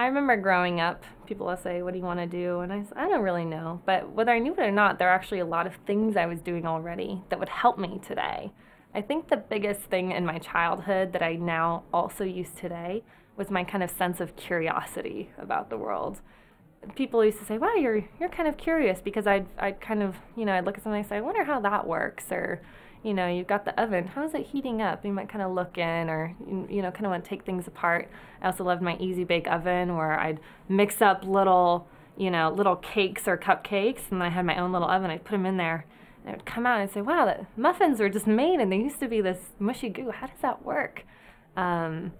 I remember growing up, people will say, What do you want to do? And I said, I don't really know. But whether I knew it or not, there are actually a lot of things I was doing already that would help me today. I think the biggest thing in my childhood that I now also use today was my kind of sense of curiosity about the world people used to say, "Wow, you're you're kind of curious," because I'd I'd kind of you know I'd look at something and say, "I wonder how that works," or you know, you've got the oven. How is it heating up? You might kind of look in, or you know, kind of want to take things apart. I also loved my easy bake oven where I'd mix up little you know little cakes or cupcakes, and then I had my own little oven. I'd put them in there. And it would come out and I'd say, "Wow, the muffins were just made, and they used to be this mushy goo. How does that work?" Um,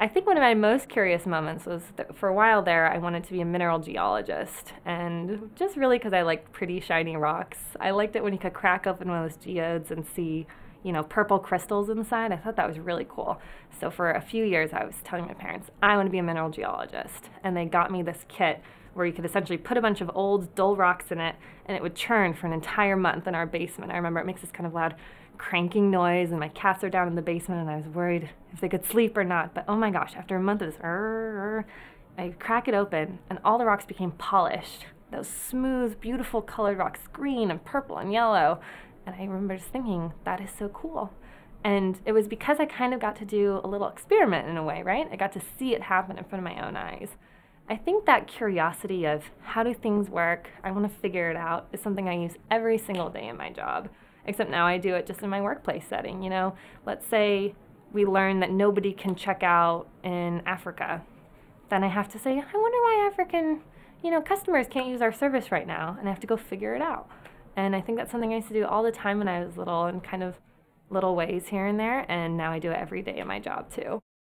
I think one of my most curious moments was for a while there, I wanted to be a mineral geologist. And just really because I liked pretty shiny rocks. I liked it when you could crack open one of those geodes and see you know, purple crystals inside. I thought that was really cool. So for a few years, I was telling my parents, I want to be a mineral geologist. And they got me this kit where you could essentially put a bunch of old, dull rocks in it, and it would churn for an entire month in our basement. I remember it makes this kind of loud cranking noise, and my cats are down in the basement, and I was worried if they could sleep or not. But oh my gosh, after a month of this, I crack it open, and all the rocks became polished. Those smooth, beautiful colored rocks, green and purple and yellow. And I remember just thinking, that is so cool. And it was because I kind of got to do a little experiment in a way, right? I got to see it happen in front of my own eyes. I think that curiosity of how do things work, I want to figure it out, is something I use every single day in my job. Except now I do it just in my workplace setting, you know? Let's say we learn that nobody can check out in Africa. Then I have to say, I wonder why African, you know, customers can't use our service right now, and I have to go figure it out. And I think that's something I used to do all the time when I was little in kind of little ways here and there. And now I do it every day in my job too.